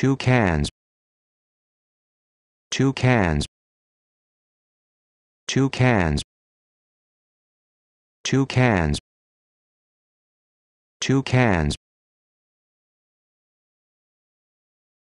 two cans two cans two cans two cans two cans